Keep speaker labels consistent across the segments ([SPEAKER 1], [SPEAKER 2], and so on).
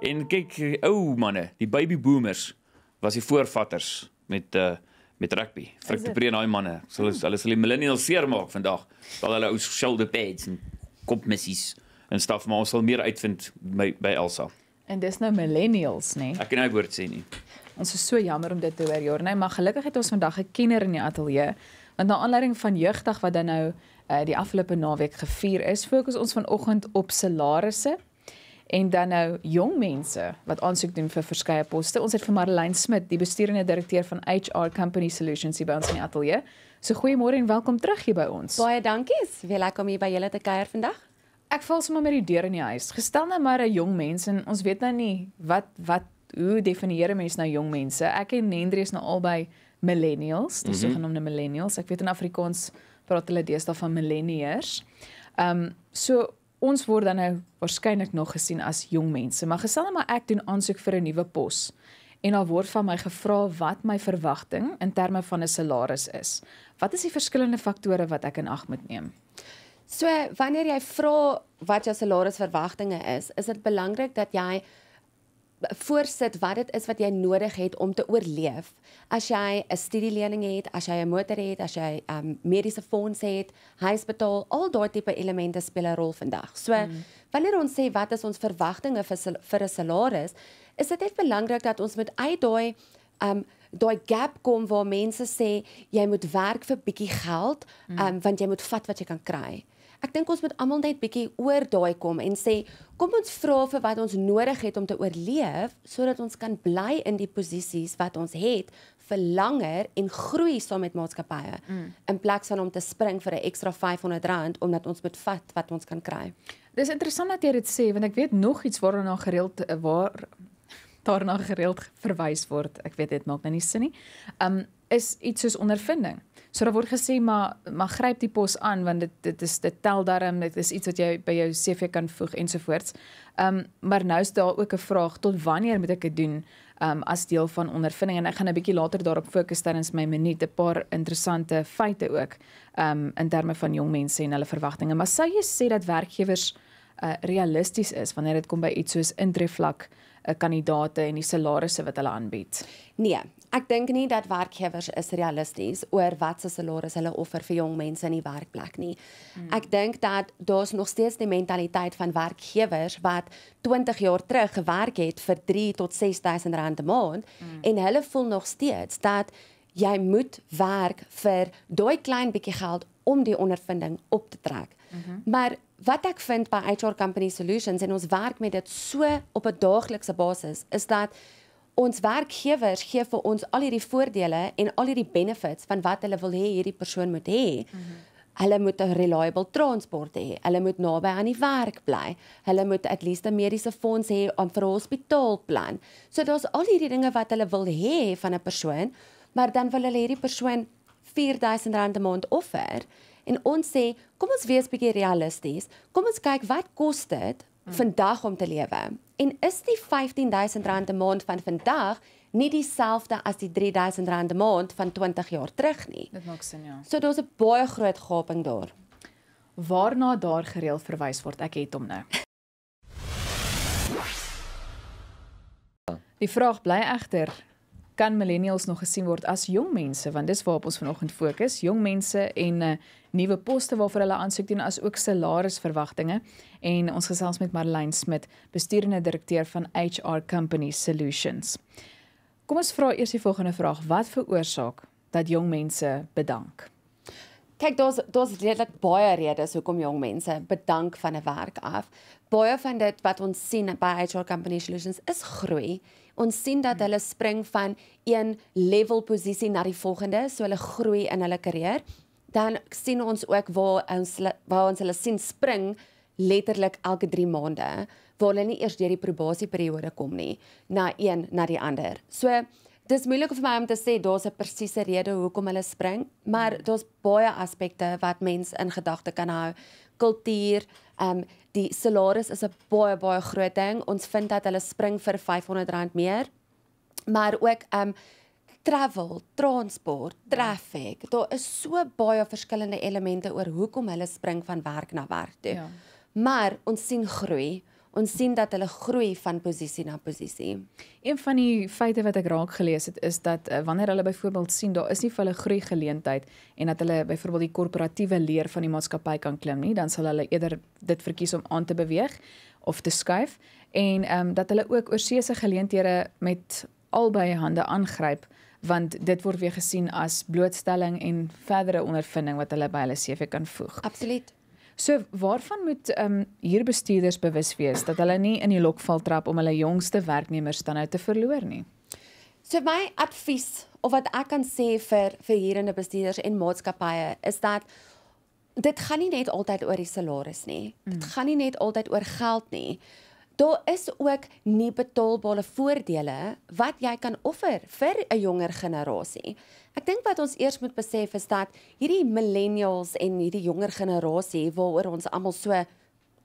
[SPEAKER 1] En kyk, ou manne, die baby boomers was die voorvatters met uh met rugby. Frik te breed daai manne. So hulle hulle sal die millennials seermaak vandag. Al hulle ou shoulder pads en kopmessies en stof maar ons sal meer uitvind by, by Elsa. En dis nou millennials, né? Nee? Ek kan nie nou woord sê nie. Ons is so jammer om dit te hoor, Jorne, maar gelukkig het ons vandag 'n kenner in die ateljee. Want na aanleiding van jeugdag wat dan nou uh, die afgelope naweek gevier is, fokus ons vanoggend op salarisse en dan nou jong mense wat aansoek doen vir verskeie poste. Ons het vir Marlene Smit, die besturende direkteur van HR Company Solutions hier by ons in die ateljee. So goeiemôre en welkom terug hier by ons.
[SPEAKER 2] Baie dankie. Wie lekker om hier by julle te kuier vandag.
[SPEAKER 1] Ek val sommer met die deur in die huis. Gestel nou maar 'n jong mens en ons weet nou nie wat wat hoe definieer 'n mens nou jong mense. Ek en Nendrie is nou albei millennials, die mm -hmm. sogenaamde millennials. Ek weet in Afrikaans praat hulle deesdae van millennials. Ehm um, so ons word dan nou waarskynlik nog gesien as jong mense, maar gesel maar ek doen aansoek vir 'n nuwe pos. En al word van my gevra wat my verwagting in terme van 'n salaris is. Wat is die verskillende faktore wat ek in ag moet neem? So, wanneer jy vra
[SPEAKER 2] wat jou salarisverwagtinge is, is dit belangrik dat jy voorsit wat dit is wat jy nodig het om te oorleef. As jy 'n studielening het, as jy 'n motor het, as jy um, mediese fondse het, huis betaal, al daai tipe elemente speel 'n rol vandag. So mm. wanneer ons sê wat is ons verwagtinge vir vir 'n salaris, is dit net belangrik dat ons met uit daai um daai gap kom waar mense sê jy moet werk vir bietjie geld, mm. um want jy moet vat wat jy kan kry. Ek dink ons moet almal net bietjie oor daai kom en sê kom ons vra vir wat ons nodig het om te oorleef sodat ons kan bly in die posisies wat ons het vir langer en groei saam met maatskappye mm. in plaas van om te spring vir 'n ekstra 500 rand omdat ons moet vat wat ons kan kry.
[SPEAKER 1] Dis interessant dat jy dit sê want ek weet nog iets waarna gereeld waar daarna gereeld verwys word. Ek weet dit maak nou nie sin nie. Um is iets soos ondervinding. So daar word gesê maar maar gryp die pos aan want dit dit is dit tel darm dit is iets wat jy by jou CV kan voeg ensovoorts. Ehm um, maar nou is daar ook 'n vraag tot wanneer moet ek dit doen ehm um, as deel van ondervinding en ek gaan 'n bietjie later daarop fokus tydens my minuut 'n paar interessante feite ook ehm um, in terme van jong mense en hulle verwagtinge. Maar sou jy sê dat werkgewers uh, realisties is wanneer dit kom by iets soos intree vlak 'n eh, kandidaate en die salarisse wat hulle aanbied.
[SPEAKER 2] Nee, Ek dink nie dat werkgewers is realisties oor wat se salarisse hulle offer vir jong mense in die werkplek nie. Hmm. Ek dink dat daar's nog steeds die mentaliteit van werkgewers wat 20 jaar terug gewerk het vir 3 tot 6000 rand 'n maand hmm. en hulle voel nog steeds dat jy moet werk vir daai klein bietjie geld om die ondervinding op te trek. Hmm. Maar wat ek vind by HR Company Solutions en ons werk met dit so op 'n daaglikse basis is dat ons werkgewers gee vir ons al hierdie voordele en al hierdie benefits van wat hulle wil hê hierdie persoon moet hê. Mm -hmm. Hulle moet 'n reliable transport hê. Hulle moet naby aan die werk bly. Hulle moet at least 'n mediese fonds hê om vir 'n hospitaalplan. So daar's al hierdie dinge wat hulle wil hê van 'n persoon, maar dan wil hulle hierdie persoon R4000 'n maand offer en ons sê, kom ons wees bietjie realisties. Kom ons kyk wat kos dit? Mm. vandag om te lewe En is die R15000 'n maand van vandag nie dieselfde as die R3000 'n maand van 20 jaar terug nie?
[SPEAKER 1] Dit maak sin, ja. So daar's 'n baie groot gaping daar. Waarna daar gereël verwys word, ek het hom nou. Ja. Die vraag bly egter, kan millennials nog gesien word as jong mense want dis waarop ons vanoggend fokus, jong mense en uh, nuwe poste waarvoor hulle aansoek doen as ook salarisverwagtings en ons gesels met Marlene Smit, besturende direkteur van HR Company Solutions. Kom ons vra eers die volgende vraag: wat veroorsaak dat jong mense bedank?
[SPEAKER 2] Kyk, daar's daar's redelik baie redes hoekom jong mense bedank van 'n werk af. Baie van dit wat ons sien by HR Company Solutions is groei. Ons sien dat hulle spring van een level posisie na die volgende, so hulle groei in hulle kariere. Dan sien ons ook waar ons waar ons hulle sien spring letterlik elke 3 maande waar hulle nie eers deur die probasieperiode kom nie na een na die ander. So dis moeilik vir my om te sê daar's 'n presiese rede hoekom hulle spring, maar hmm. daar's baie aspekte wat mens in gedagte kan hou. Kultuur, ehm um, die salaris is 'n baie baie groot ding. Ons vind dat hulle spring vir R500 meer. Maar ook ehm um, travel, transport, hmm. traffic. Daar is so baie verskillende elemente oor hoekom hulle spring van werk na werk toe. Ja. Maar
[SPEAKER 1] ons sien groei ons sien dat hulle groei van posisie na posisie. Een van die feite wat ek raak gelees het is dat uh, wanneer hulle byvoorbeeld sien daar is nie vir hulle groei geleentheid en dat hulle byvoorbeeld die korporatiewe leer van die maatskappy kan klim nie, dan sal hulle eerder dit verkies om aan te beweeg of te skuif en ehm um, dat hulle ook oorsee se geleenthede met albei hande aangryp want dit word weer gesien as blootstelling en verdere ondervinding wat hulle by hulle CV kan voeg. Absoluut. So waarvan moet ehm um, hier bestuurders bewus wees dat hulle nie in die lokval trap om hulle jongste werknemers dan uit nou te verloor nie.
[SPEAKER 2] So my advies of wat ek kan sê vir vir hierdie bestuurders en maatskappye is dat dit gaan nie net altyd oor die salaris nie. Mm. Dit gaan nie net altyd oor geld nie daar is ook nie betaalbare voordele wat jy kan offer vir 'n jonger generasie. Ek dink wat ons eers moet besef is dat hierdie millennials en hierdie jonger generasie waaroor ons almal so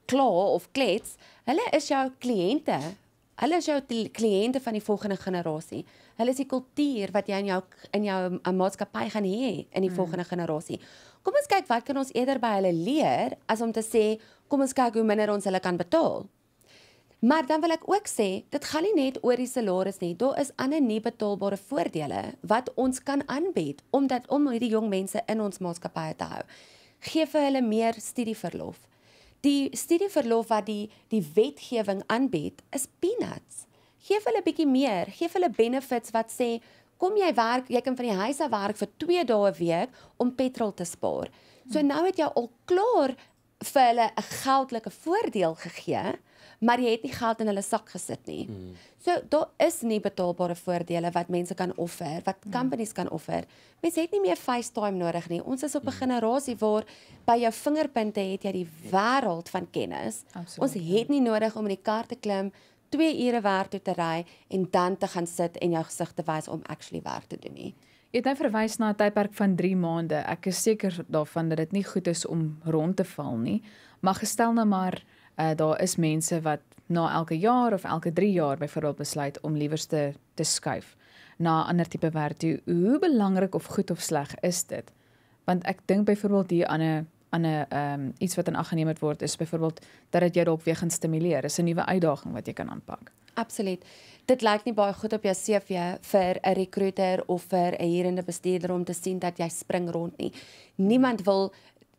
[SPEAKER 2] kla of klets, hulle is jou kliënte. Hulle is jou kliënte van die volgende generasie. Hulle is die kultuur wat jy in jou in jou eh, maatskappy gaan hê in die mm. volgende generasie. Kom ons kyk wat kan ons eerder by hulle leer as om te sê kom ons kyk hoe minder ons hulle kan betaal. Maar dan wil ek ook sê, dit gaan nie net oor die salaris nie. Daar is ander nie betaalbare voordele wat ons kan aanbied omdat om hierdie jong mense in ons maatskappye te hou. Geef vir hulle meer studieverlof. Die studieverlof wat die die wetgewing aanbied, is peanuts. Geef hulle 'n bietjie meer, geef hulle benefits wat sê kom jy werk, jy kan van die huis af werk vir 2 dae 'n week om petrol te spaar. So nou het jy al klaar vir hulle 'n geldelike voordeel gegee, maar jy het nie geld in hulle sak gesit nie. Mm. So daar is nie betaalbare voordele wat mense kan offer, wat mm. companies kan offer. Mense het nie meer FaceTime nodig nie. Ons is op 'n mm. generasie waar by jou vingerpunte het jy die wêreld van kennis. Absolute. Ons het nie nodig om in die kar te klim, 2 ure werk toe te ry en dan te gaan
[SPEAKER 1] sit en jou gesig te wys om actually werk te doen nie het nou verwys na 'n tydperk van 3 maande. Ek is seker daarvan dat dit nie goed is om rond te val nie. Maar gestel nou maar uh, daar is mense wat na elke jaar of elke 3 jaar byvoorbeeld besluit om liewers te te skuif na 'n ander tipe werk toe. Hoe belangrik of goed of sleg is dit? Want ek dink byvoorbeeld hier aan 'n aan 'n ehm iets wat in ag geneem word is byvoorbeeld dat dit jou dalk weer gaan stimuleer. Dis 'n nuwe uitdaging wat jy kan aanpak.
[SPEAKER 2] Absoluut. Dit lyk nie baie goed op jou CV vir 'n rekruter of vir 'n hierende bestuurder om te sien dat jy spring rond nie. Niemand wil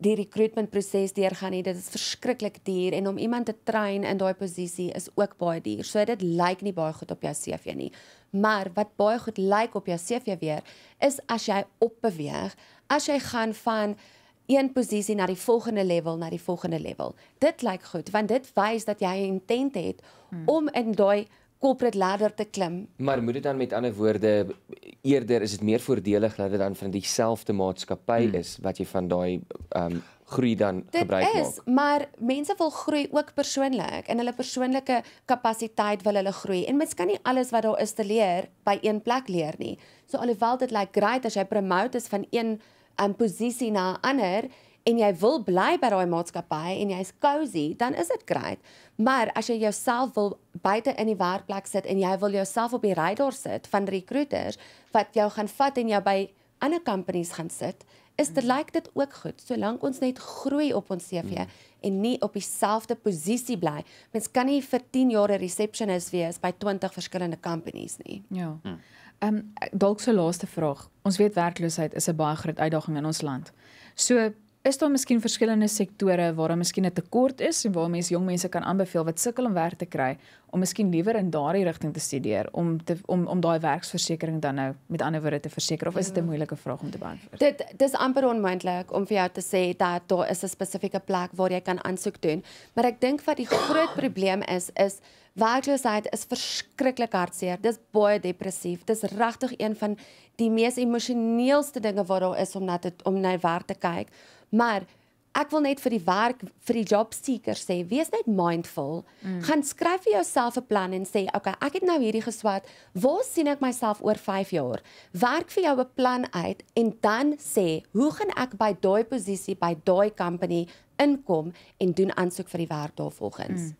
[SPEAKER 2] die recruitment proses deurgaan nie. Dit is verskriklik duur en om iemand te train in daai posisie is ook baie duur. So dit lyk nie baie goed op jou CV nie. Maar wat baie goed lyk op jou CV weer is as jy opbeweeg, as jy gaan van een posisie na die volgende level na die volgende level. Dit lyk goed want dit wys dat jy 'n intent het hmm. om in daai corporate ladder te klim.
[SPEAKER 1] Maar moet dit dan met ander woorde eerder is dit meer voordelig dat dit dan van dieselfde maatskappy hmm. is
[SPEAKER 2] wat jy van daai um groei dan dit gebruik maak. Dit is, maar mense wil groei ook persoonlik en hulle persoonlike kapasiteit wil hulle groei en mens kan nie alles wat daar is te leer by een plek leer nie. So alhoewel dit lyk like great as jy promote is van een 'n um, posisie na 'n ander en jy wil bly by daai maatskappy en jy's cosy, dan is dit great. Maar as jy jouself wil buite in die werkplek sit en jy wil jouself op die radar sit van recruiters wat jou gaan vat en jou by ander companies gaan sit, is dit lyk mm. like dit ook goed. Solank ons net groei op ons CV mm. en nie op dieselfde posisie bly. Mens kan nie vir 10 jaar 'n receptionist wees by 20 verskillende companies nie.
[SPEAKER 1] Ja. Mm. Ehm um, dalk so laaste vraag. Ons weet werkloosheid is 'n baie groot uitdaging in ons land. So is daar miskien verskillende sektore waar daar miskien 'n tekort is en waar mense jong mense kan aanbeveel wat sukkel om werk te kry om miskien liewer in daardie rigting te studeer om te om om daai werksversekering dan nou met ander woorde te verseker of is dit ja. 'n moeilike vraag om te beantwoord?
[SPEAKER 2] Dit dis amper onmoontlik om vir jou te sê dat daar is 'n spesifieke plek waar jy kan aansoek doen, maar ek dink dat die groot probleem is is Werkloosheid is verskriklik hartseer. Dis baie depressief. Dis regtig een van die mees emosioneelste dinge wat daar is om na te om na werk te kyk. Maar ek wil net vir die werk vir die job seeker sê, wees net mindful. Mm. Gaan skryf vir jouself 'n plan en sê, "Oké, okay, ek het nou hierdie geswat. Waar sien ek myself oor 5 jaar?" Werk vir jou 'n plan uit en dan sê, "Hoe gaan ek by daai posisie by daai company inkom en doen aansoek vir die werk daarvolgens?"
[SPEAKER 1] Mm.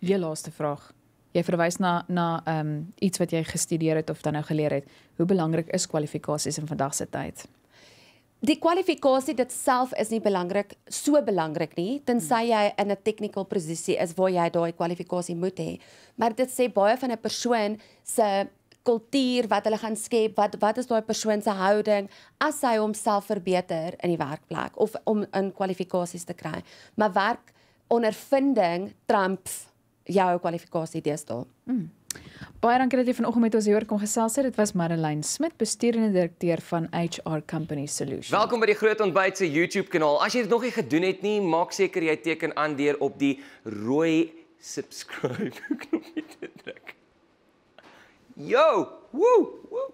[SPEAKER 1] Die laaste vraag jy verwys na na ehm um, iets wat jy gestudeer het of dan nou geleer het. Hoe belangrik is kwalifikasies in vandag se tyd? Die kwalifikasie
[SPEAKER 2] dit self is nie belangrik so belangrik nie tensy hmm. jy in 'n technical posisie is waar jy daai kwalifikasie moet hê. Maar dit sê baie van 'n persoon se kultuur wat hulle gaan skep, wat wat is daai persoon se houding as hy homself verbeter in die werkplek of om in kwalifikasies te kry. Maar werk ondervinding trumps jou kwalifikasie deesdae. Mm. Baie dankie dat jy vanoggend
[SPEAKER 1] met ons hier kom gesels het. Dit was Marilyn Smit, besturende direkteur van HR Company Solutions.
[SPEAKER 2] Welkom by die Groot Ontbyt se YouTube kanaal. As jy dit nog nie gedoen het nie, maak seker jy teken aan deur op die rooi
[SPEAKER 1] subscribe knop te druk. Yo, woo, woo.